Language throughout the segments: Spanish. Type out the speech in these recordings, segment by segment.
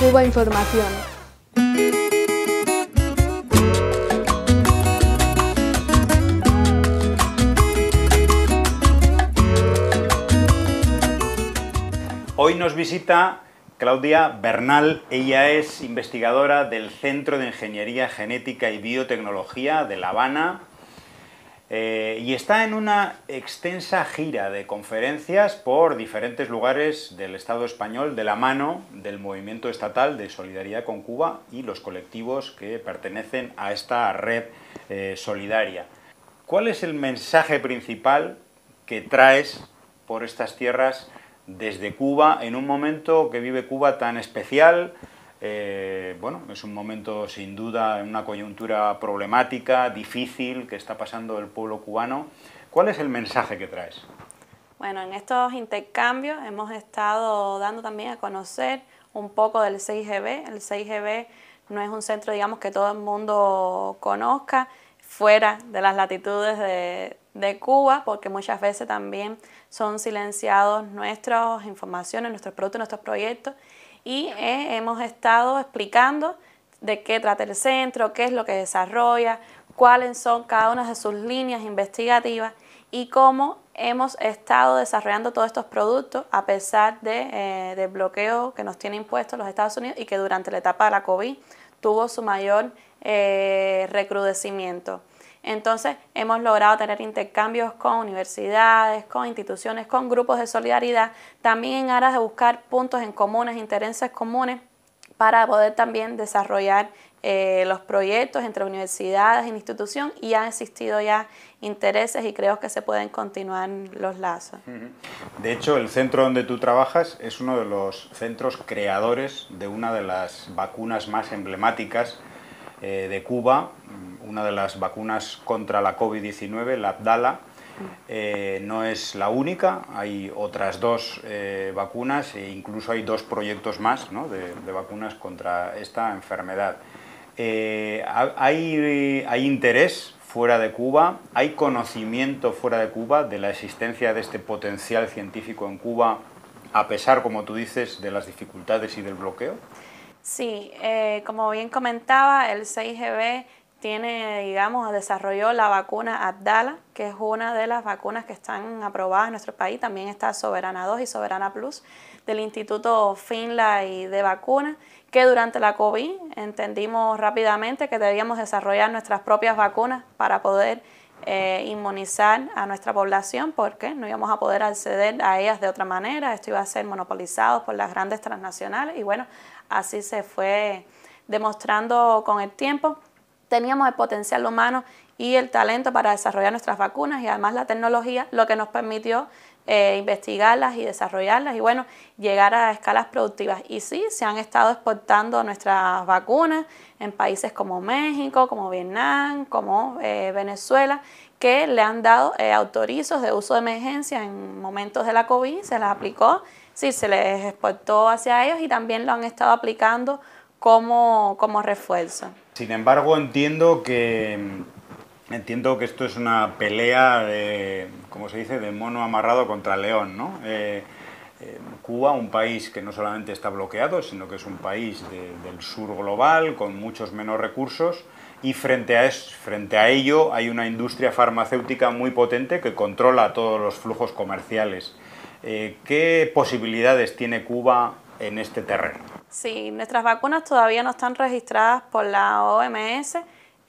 Cuba Información. Hoy nos visita Claudia Bernal, ella es investigadora del Centro de Ingeniería Genética y Biotecnología de La Habana, eh, y está en una extensa gira de conferencias por diferentes lugares del Estado español de la mano del movimiento estatal de solidaridad con Cuba y los colectivos que pertenecen a esta red eh, solidaria. ¿Cuál es el mensaje principal que traes por estas tierras desde Cuba en un momento que vive Cuba tan especial? Eh, bueno, es un momento sin duda, una coyuntura problemática, difícil, que está pasando el pueblo cubano. ¿Cuál es el mensaje que traes? Bueno, en estos intercambios hemos estado dando también a conocer un poco del 6GB. El 6GB no es un centro, digamos, que todo el mundo conozca fuera de las latitudes de Cuba, porque muchas veces también son silenciados nuestras informaciones, nuestros productos, nuestros proyectos y eh, hemos estado explicando de qué trata el centro, qué es lo que desarrolla, cuáles son cada una de sus líneas investigativas y cómo hemos estado desarrollando todos estos productos a pesar de, eh, del bloqueo que nos tiene impuesto los Estados Unidos y que durante la etapa de la COVID tuvo su mayor eh, recrudecimiento. Entonces hemos logrado tener intercambios con universidades, con instituciones, con grupos de solidaridad, también en aras de buscar puntos en comunes, intereses comunes, para poder también desarrollar eh, los proyectos entre universidades e institución y ha existido ya intereses y creo que se pueden continuar los lazos. De hecho, el centro donde tú trabajas es uno de los centros creadores de una de las vacunas más emblemáticas eh, de Cuba, una de las vacunas contra la COVID-19, la Abdala, eh, no es la única, hay otras dos eh, vacunas e incluso hay dos proyectos más de, vacunas contra esta enfermedad. Eh, hay, hay, interés fuera de Cuba, hay conocimiento fuera de Cuba de la existencia de este potencial científico en Cuba, a pesar, como tú dices, de las dificultades y del bloqueo. Sí, como bien comentaba, el 6GB tiene, digamos, desarrolló la vacuna Abdala, que es una de las vacunas que están aprobadas en nuestro país. También está Soberana 2 y Soberana Plus del Instituto Finlay de Vacunas, que durante la COVID entendimos rápidamente que debíamos desarrollar nuestras propias vacunas para poder eh, inmunizar a nuestra población porque no íbamos a poder acceder a ellas de otra manera, esto iba a ser monopolizado por las grandes transnacionales y bueno, así se fue demostrando con el tiempo teníamos el potencial humano y el talento para desarrollar nuestras vacunas y además la tecnología, lo que nos permitió eh, investigarlas y desarrollarlas y bueno, llegar a escalas productivas. Y sí, se han estado exportando nuestras vacunas en países como México, como Vietnam, como eh, Venezuela, que le han dado eh, autorizos de uso de emergencia en momentos de la COVID, se las aplicó, sí, se les exportó hacia ellos y también lo han estado aplicando como refuerzo. Sin embargo, entiendo que, entiendo que esto es una pelea, de, como se dice, de mono amarrado contra león, ¿no? Eh, eh, Cuba, un país que no solamente está bloqueado, sino que es un país del sur global, con muchos menos recursos, y frente a, frente a ello hay una industria farmacéutica muy potente que controla todos los flujos comerciales. Eh, ¿Qué posibilidades tiene Cuba en este terreno? Sí, nuestras vacunas todavía no están registradas por la OMS,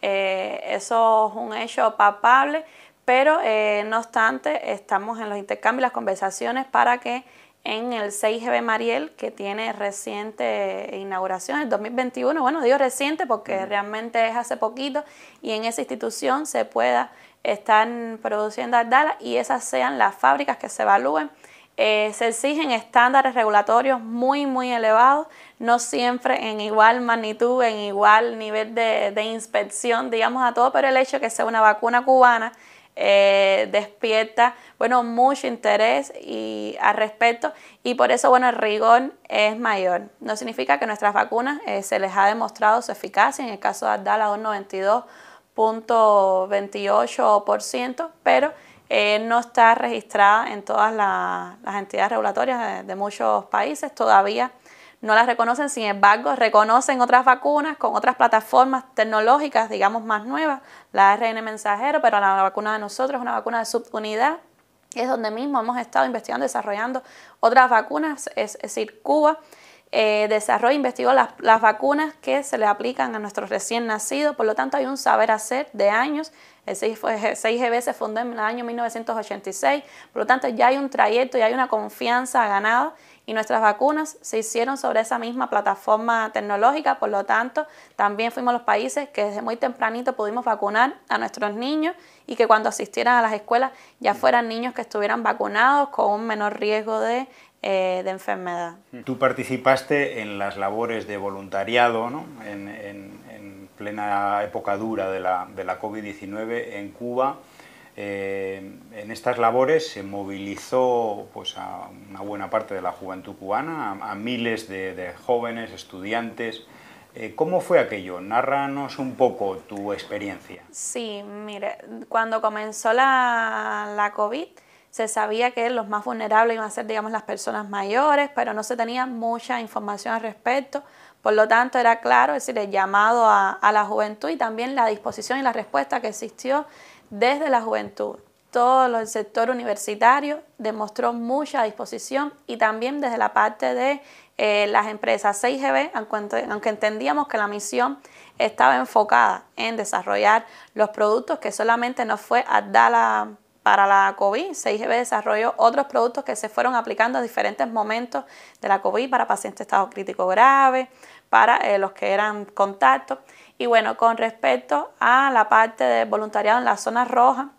eh, eso es un hecho palpable, pero eh, no obstante estamos en los intercambios, las conversaciones para que en el 6GB Mariel, que tiene reciente inauguración, el 2021, bueno, digo reciente porque realmente es hace poquito, y en esa institución se pueda estar produciendo Aldala y esas sean las fábricas que se evalúen eh, se exigen estándares regulatorios muy, muy elevados, no siempre en igual magnitud, en igual nivel de, inspección, digamos, a todo, pero el hecho de que sea una vacuna cubana eh, despierta, bueno, mucho interés y, al respecto y por eso, bueno, el rigor es mayor. No significa que nuestras vacunas eh, se les ha demostrado su eficacia, en el caso de Abdala un 92.28%, pero eh, no está registrada en todas las entidades regulatorias de, muchos países, todavía no las reconocen, sin embargo, reconocen otras vacunas con otras plataformas tecnológicas, digamos, más nuevas, la ARN mensajero, pero la, vacuna de nosotros es una vacuna de subunidad. Es donde mismo hemos estado investigando, desarrollando otras vacunas, es decir, Cuba eh, Desarrolló investigó las, vacunas que se le aplican a nuestros recién nacidos, por lo tanto hay un saber hacer de años. El 6GB se fundó en el año 1986, por lo tanto ya hay un trayecto, y hay una confianza ganada y nuestras vacunas se hicieron sobre esa misma plataforma tecnológica, por lo tanto también fuimos los países que desde muy tempranito pudimos vacunar a nuestros niños y que cuando asistieran a las escuelas ya fueran niños que estuvieran vacunados con un menor riesgo de eh, de enfermedad. Tú participaste en las labores de voluntariado en, plena época dura de la, de COVID-19 en Cuba. Eh, en estas labores se movilizó pues, a una buena parte de la juventud cubana, a, miles de, jóvenes, estudiantes. Eh, ¿Cómo fue aquello? Nárranos un poco tu experiencia. Sí, mire, cuando comenzó la, la COVID, se sabía que los más vulnerables iban a ser, digamos, las personas mayores, pero no se tenía mucha información al respecto. Por lo tanto, era claro, es decir, el llamado a, la juventud y también la disposición y la respuesta que existió desde la juventud. Todo el sector universitario demostró mucha disposición y también desde la parte de eh, las empresas 6GB, aunque, entendíamos que la misión estaba enfocada en desarrollar los productos, que solamente no fue a dar la para la COVID, 6GB desarrolló otros productos que se fueron aplicando a diferentes momentos de la COVID para pacientes de estado crítico grave, para eh, los que eran contactos. Y bueno, con respecto a la parte de voluntariado en la zona roja,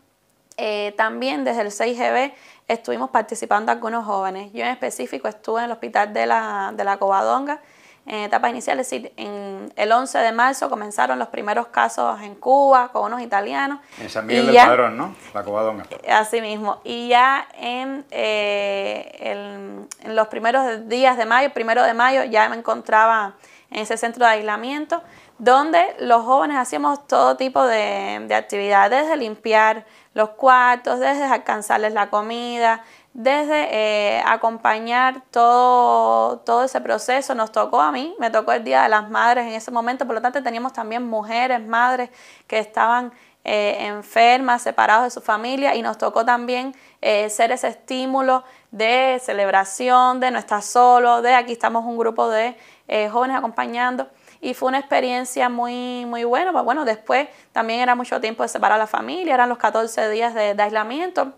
eh, también desde el 6GB estuvimos participando algunos jóvenes. Yo en específico estuve en el hospital de la, de la Covadonga en etapas iniciales, es decir, en el 11 de marzo comenzaron los primeros casos en Cuba con unos italianos. En San Miguel del Padrón, ¿no? La Covadonga. Así mismo. Y ya en, eh, en los primeros días de mayo, primero de mayo, ya me encontraba en ese centro de aislamiento donde los jóvenes hacíamos todo tipo de, de actividades, desde limpiar los cuartos, desde alcanzarles la comida, desde eh, acompañar todo, ese proceso. Nos tocó a mí, me tocó el Día de las Madres en ese momento, por lo tanto teníamos también mujeres, madres que estaban eh, enfermas, separados de su familia y nos tocó también eh, ser ese estímulo de celebración, de no estar solo, de aquí estamos un grupo de jóvenes acompañando y fue una experiencia muy, muy buena, bueno, después también era mucho tiempo de separar a la familia, eran los 14 días de aislamiento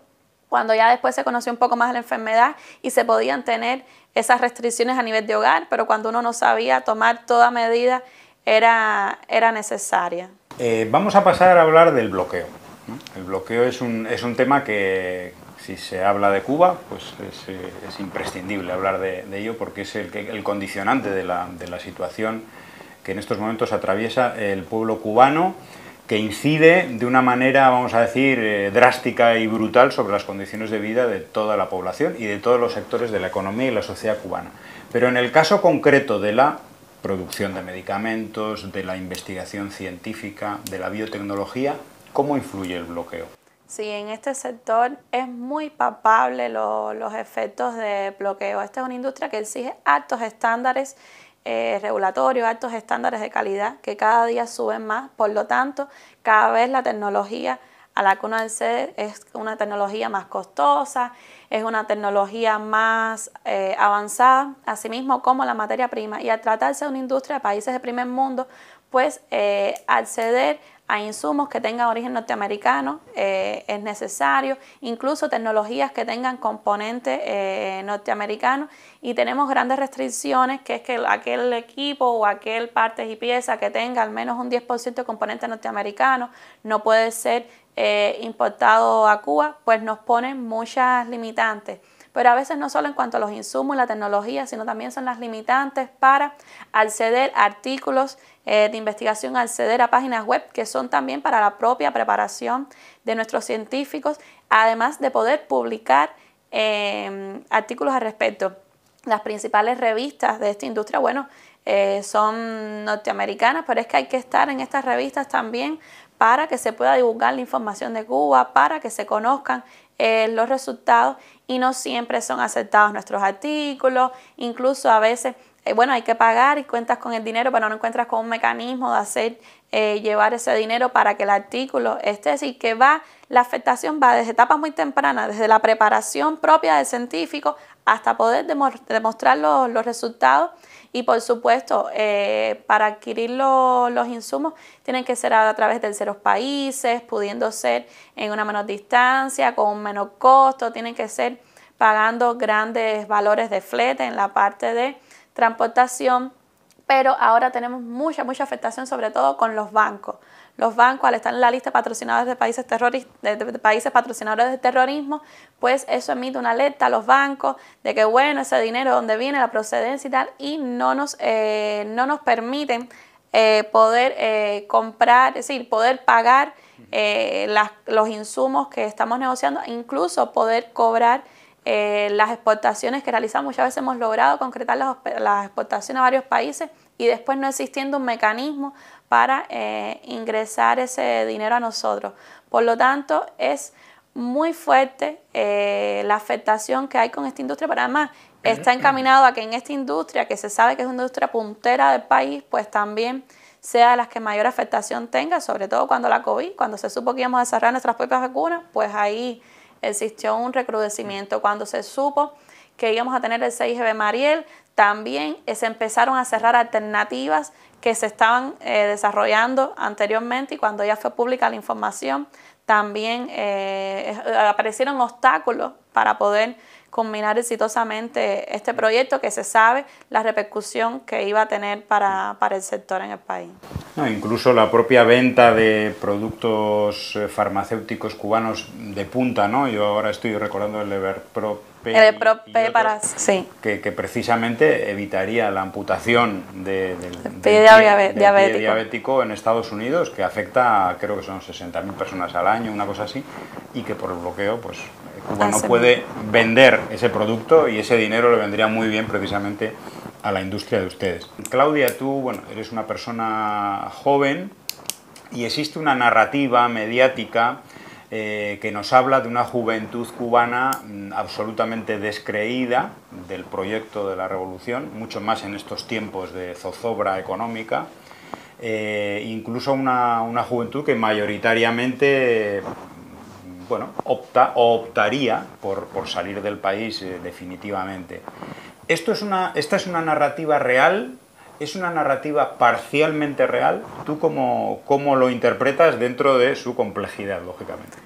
cuando ya después se conoció un poco más la enfermedad y se podían tener esas restricciones a nivel de hogar, pero cuando uno no sabía tomar toda medida era, era necesaria. Eh, vamos a pasar a hablar del bloqueo. El bloqueo es un, es un tema que, si se habla de Cuba, pues es, eh, es imprescindible hablar de, ello porque es el, el condicionante de la, de la, situación que en estos momentos atraviesa el pueblo cubano que incide de una manera, vamos a decir, eh, drástica y brutal sobre las condiciones de vida de toda la población y de todos los sectores de la economía y la sociedad cubana. Pero en el caso concreto de la producción de medicamentos, de la investigación científica, de la biotecnología, ¿cómo influye el bloqueo? Sí, en este sector es muy palpable los efectos de bloqueo. Esta es una industria que exige altos estándares eh, regulatorios, altos estándares de calidad que cada día suben más. Por lo tanto, cada vez la tecnología a la que uno accede es una tecnología más costosa, es una tecnología más eh, avanzada, asimismo como la materia prima. Y al tratarse de una industria de países de primer mundo, pues eh, acceder a insumos que tengan origen norteamericano, eh, es necesario, incluso tecnologías que tengan componentes eh, norteamericanos y tenemos grandes restricciones que es que aquel equipo o aquel partes y pieza que tenga al menos un 10% de componentes norteamericanos no puede ser eh, importado a Cuba, pues nos ponen muchas limitantes pero a veces no solo en cuanto a los insumos, y la tecnología, sino también son las limitantes para acceder a artículos eh, de investigación, acceder a páginas web que son también para la propia preparación de nuestros científicos, además de poder publicar em, artículos al respecto. Las principales revistas de esta industria, bueno, eh, son norteamericanas, pero es que hay que estar en estas revistas también para que se pueda divulgar la información de Cuba, para que se conozcan eh, los resultados y no siempre son aceptados nuestros artículos, incluso a veces, eh, bueno, hay que pagar y cuentas con el dinero, pero no encuentras con un mecanismo de hacer eh, llevar ese dinero para que el artículo esté, es decir, que va, la afectación va desde etapas muy tempranas, desde la preparación propia del científico hasta poder demostrar los resultados y por supuesto, eh, para adquirir los insumos tienen que ser a través de terceros países, pudiendo ser en una menor distancia, con un menor costo, tienen que ser pagando grandes valores de flete en la parte de transportación pero ahora tenemos mucha, mucha afectación, sobre todo con los bancos. Los bancos, al estar en la lista de patrocinadores de países, de, países patrocinadores de terrorismo, pues eso emite una alerta a los bancos de que, bueno, ese dinero, dónde viene, la procedencia y tal, y no nos, eh, no nos permiten eh, poder eh, comprar, es decir, poder pagar las, los insumos que estamos negociando, incluso poder cobrar eh, las exportaciones que realizamos, muchas veces hemos logrado concretar las, exportaciones a varios países y después no existiendo un mecanismo para eh, ingresar ese dinero a nosotros. Por lo tanto, es muy fuerte eh, la afectación que hay con esta industria, pero además está encaminado a que en esta industria, que se sabe que es una industria puntera del país, pues también sea de las que mayor afectación tenga, sobre todo cuando la COVID, cuando se supo que íbamos a desarrollar nuestras propias vacunas, pues ahí existió un recrudecimiento. Cuando se supo que íbamos a tener el 6 Mariel, también eh, se empezaron a cerrar alternativas que se estaban eh, desarrollando anteriormente y cuando ya fue pública la información, también eh, aparecieron obstáculos para poder combinar exitosamente este proyecto que se sabe la repercusión que iba a tener para, el sector en el país. incluso la propia venta de productos eh, farmacéuticos cubanos de punta, ¿no? Yo ahora estoy recordando el Everpro P. para, sí. que, precisamente evitaría la amputación de, del, diabético. en Estados Unidos, que afecta, creo que son 60.000 personas al año, una cosa así, y que por el bloqueo, pues bueno, puede vender ese producto y ese dinero le vendría muy bien precisamente a la industria de ustedes. Claudia, tú bueno, eres una persona joven y existe una narrativa mediática eh, que nos habla de una juventud cubana mm, absolutamente descreída del proyecto de la revolución, mucho más en estos tiempos de zozobra económica. Eh, incluso una, una, juventud que mayoritariamente bueno, optaría por, salir del país eh, definitivamente. Esto es una, esta es una narrativa real, es una narrativa parcialmente real. ¿Tú cómo, lo interpretas dentro de su complejidad, lógicamente?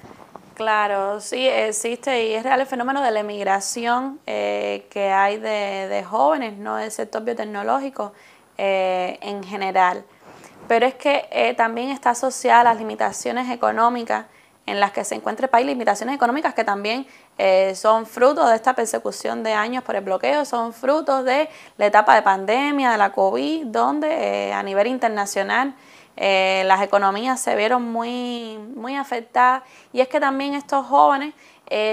Claro, sí, existe y es real el fenómeno de la emigración eh, que hay de, jóvenes, no del sector biotecnológico eh, en general. Pero es que también está asociada a las limitaciones económicas en las que se encuentra el país, limitaciones económicas que también eh, son fruto de esta persecución de años por el bloqueo, son frutos de la etapa de pandemia, de la COVID, donde eh, a nivel internacional eh, las economías se vieron muy, afectadas. Y es que también estos jóvenes,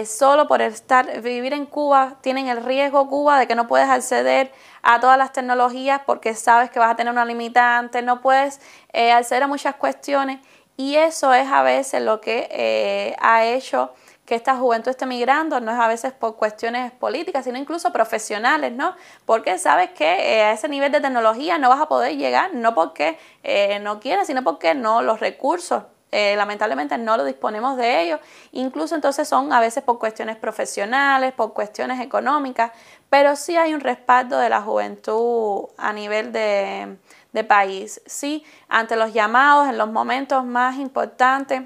solo por estar, vivir en Cuba, tienen el riesgo Cuba de que no puedes acceder a todas las tecnologías porque sabes que vas a tener una limitante, no puedes acceder a muchas cuestiones y eso es a veces lo que eh, ha hecho que esta juventud esté migrando, no es a veces por cuestiones políticas, sino incluso profesionales, ¿no? Porque sabes que eh, a ese nivel de tecnología no vas a poder llegar, no porque eh, no quieras, sino porque no los recursos. lamentablemente no lo disponemos de ellos, incluso entonces son a veces por cuestiones profesionales, por cuestiones económicas, pero sí hay un respaldo de la juventud a nivel de, de país. Sí, ante los llamados, en los momentos más importantes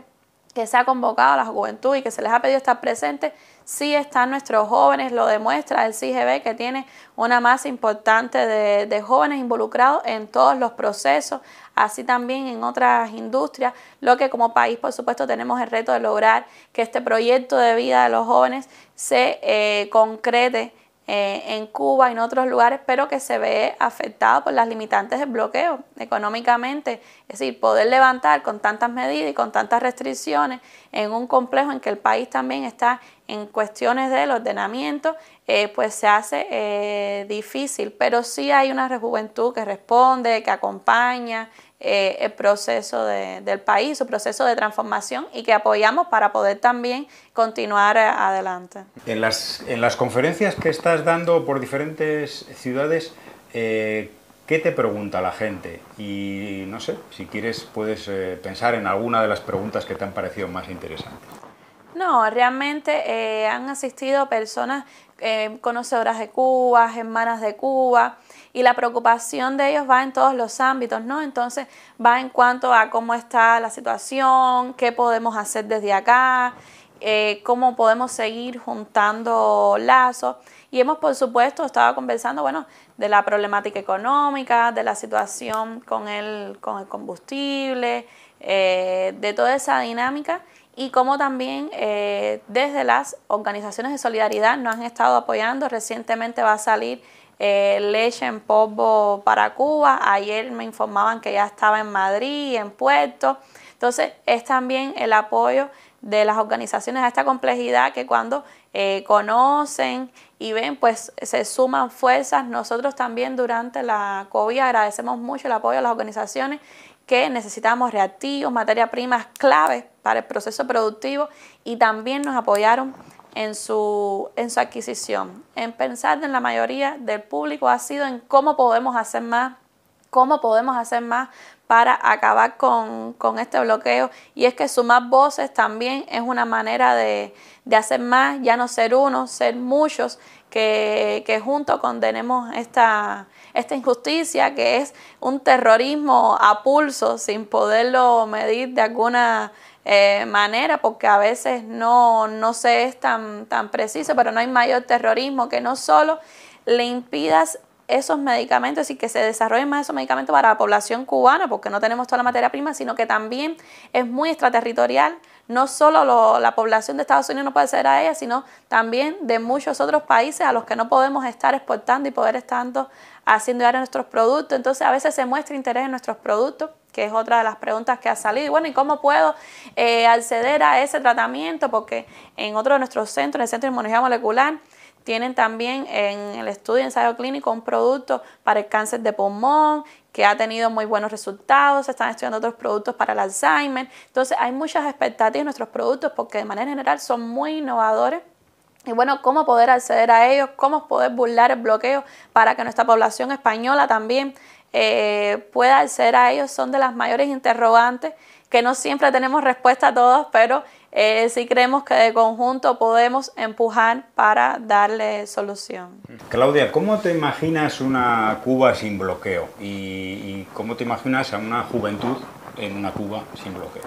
que se ha convocado a la juventud y que se les ha pedido estar presentes, sí están nuestros jóvenes, lo demuestra el CIGB que tiene una masa importante de, jóvenes involucrados en todos los procesos, así también en otras industrias, lo que como país por supuesto tenemos el reto de lograr que este proyecto de vida de los jóvenes se eh, concrete eh, en Cuba y en otros lugares, pero que se ve afectado por las limitantes del bloqueo económicamente. Es decir, poder levantar con tantas medidas y con tantas restricciones en un complejo en que el país también está en cuestiones del ordenamiento, eh, pues se hace eh, difícil, pero sí hay una juventud que responde, que acompaña, eh, el proceso de, del país, su proceso de transformación y que apoyamos para poder también continuar eh, adelante. En las, en las conferencias que estás dando por diferentes ciudades, eh, ¿qué te pregunta la gente? Y no sé, si quieres puedes pensar en alguna de las preguntas que te han parecido más interesantes. No, realmente han asistido personas conocedoras de Cuba, hermanas de Cuba, y la preocupación de ellos va en todos los ámbitos, ¿no? Entonces va en cuanto a cómo está la situación, qué podemos hacer desde acá, eh, cómo podemos seguir juntando lazos. Y hemos, por supuesto, estado conversando, bueno, de la problemática económica, de la situación con el, con el combustible, eh, de toda esa dinámica y cómo también eh, desde las organizaciones de solidaridad nos han estado apoyando. Recientemente va a salir eh, leche en polvo para Cuba. Ayer me informaban que ya estaba en Madrid, en Puerto. Entonces es también el apoyo de las organizaciones a esta complejidad que cuando eh, conocen y ven, pues se suman fuerzas. Nosotros también durante la COVID agradecemos mucho el apoyo a las organizaciones que necesitamos reactivos, materias primas claves para el proceso productivo y también nos apoyaron en su, en su adquisición, en pensar en la mayoría del público ha sido en cómo podemos hacer más, cómo podemos hacer más para acabar con, con este bloqueo. Y es que sumar voces también es una manera de, de hacer más, ya no ser uno, ser muchos que, junto juntos condenemos esta, esta injusticia, que es un terrorismo a pulso, sin poderlo medir de alguna eh, manera, porque a veces no, no se es tan, tan preciso, pero no hay mayor terrorismo que no solo le impidas esos medicamentos y que se desarrollen más esos medicamentos para la población cubana, porque no tenemos toda la materia prima, sino que también es muy extraterritorial no solo la población de Estados Unidos no puede ser a ella, sino también de muchos otros países a los que no podemos estar exportando y poder estando haciendo llegar nuestros productos. Entonces a veces se muestra interés en nuestros productos que es otra de las preguntas que ha salido. bueno, ¿y cómo puedo eh, acceder a ese tratamiento? Porque en otro de nuestros centros, en el Centro de Inmunología Molecular, tienen también en el estudio ensayo clínico un producto para el cáncer de pulmón que ha tenido muy buenos resultados, se están estudiando otros productos para el Alzheimer. Entonces hay muchas expectativas en nuestros productos porque de manera general son muy innovadores. Y bueno, cómo poder acceder a ellos, cómo poder burlar el bloqueo para que nuestra población española también eh, pueda acceder a ellos son de las mayores interrogantes que no siempre tenemos respuesta a todos, pero eh, si creemos que de conjunto podemos empujar para darle solución. Claudia, ¿cómo te imaginas una Cuba sin bloqueo? ¿Y, cómo te imaginas a una juventud en una Cuba sin bloqueo?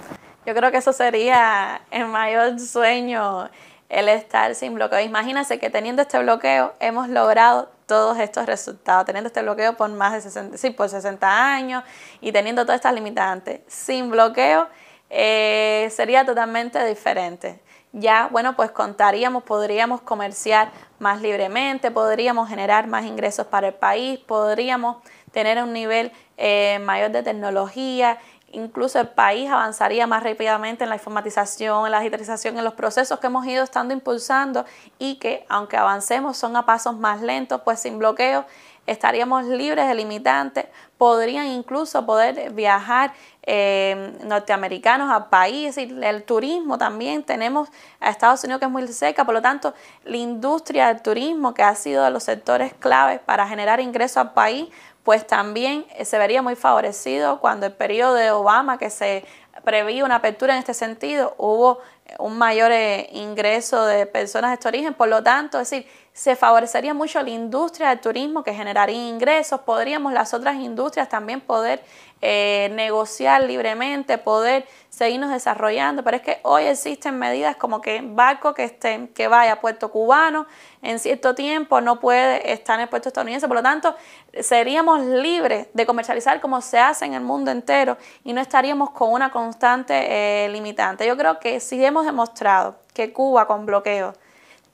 Yo creo que eso sería el mayor sueño, el estar sin bloqueo. Imagínense que teniendo este bloqueo hemos logrado todos estos resultados, teniendo este bloqueo por más de 60, sí, por 60 años y teniendo todas estas limitantes. Sin bloqueo eh, sería totalmente diferente. Ya, bueno, pues contaríamos, podríamos comerciar más libremente, podríamos generar más ingresos para el país, podríamos tener un nivel eh, mayor de tecnología, incluso el país avanzaría más rápidamente en la informatización, en la digitalización, en los procesos que hemos ido estando impulsando y que, aunque avancemos, son a pasos más lentos, pues sin bloqueo estaríamos libres de limitantes, podrían incluso poder viajar eh, norteamericanos a países, el turismo también, tenemos a Estados Unidos que es muy seca, por lo tanto la industria del turismo que ha sido de los sectores claves para generar ingresos al país, pues también eh, se vería muy favorecido cuando el periodo de Obama que se prevía una apertura en este sentido, hubo un mayor eh, ingreso de personas de este origen, por lo tanto, es decir, se favorecería mucho la industria del turismo que generaría ingresos, podríamos las otras industrias también poder eh, negociar libremente, poder seguirnos desarrollando, pero es que hoy existen medidas como que barco que, que vaya a puerto cubano en cierto tiempo no puede estar en el puerto estadounidense, por lo tanto seríamos libres de comercializar como se hace en el mundo entero y no estaríamos con una constante eh, limitante. Yo creo que si hemos demostrado que Cuba con bloqueo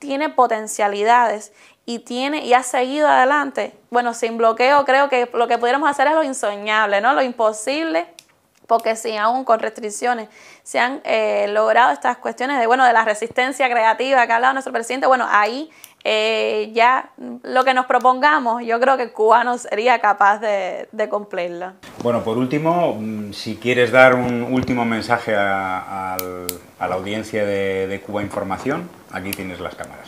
tiene potencialidades y tiene y ha seguido adelante. Bueno, sin bloqueo creo que lo que pudiéramos hacer es lo insoñable, ¿no? Lo imposible, porque si aún con restricciones se han eh, logrado estas cuestiones de bueno, de la resistencia creativa que ha hablado nuestro presidente, bueno, ahí eh, ya lo que nos propongamos, yo creo que Cuba no sería capaz de, de cumplirlo. Bueno, por último, mm, si quieres dar un último mensaje a, la audiencia de, Cuba Información, aquí tienes las cámaras.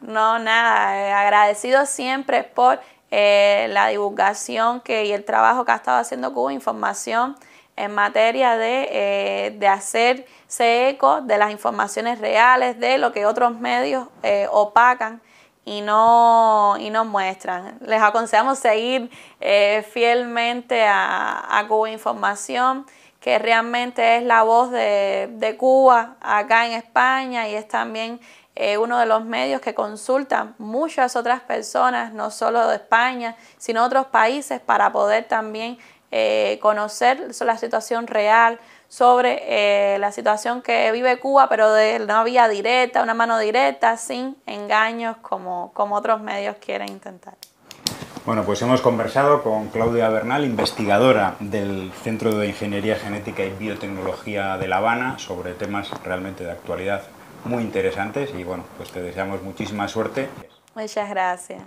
No, nada, eh, agradecido siempre por eh, la divulgación que, y el trabajo que ha estado haciendo Cuba Información en materia de, de, hacerse eco de las informaciones reales, de lo que otros medios opacan y no, y nos muestran. Les aconsejamos seguir eh, fielmente a, Cuba Información, que realmente es la voz de, Cuba acá en España y es también eh, uno de los medios que consultan muchas otras personas, no solo de España, sino otros países, para poder también eh, conocer la situación real, sobre eh, la situación que vive Cuba, pero de una vía directa, una mano directa, sin engaños como, como otros medios quieren intentar. Bueno, pues hemos conversado con Claudia Bernal, investigadora del Centro de Ingeniería Genética y Biotecnología de La Habana, sobre temas realmente de actualidad muy interesantes y bueno, pues te deseamos muchísima suerte. Muchas gracias.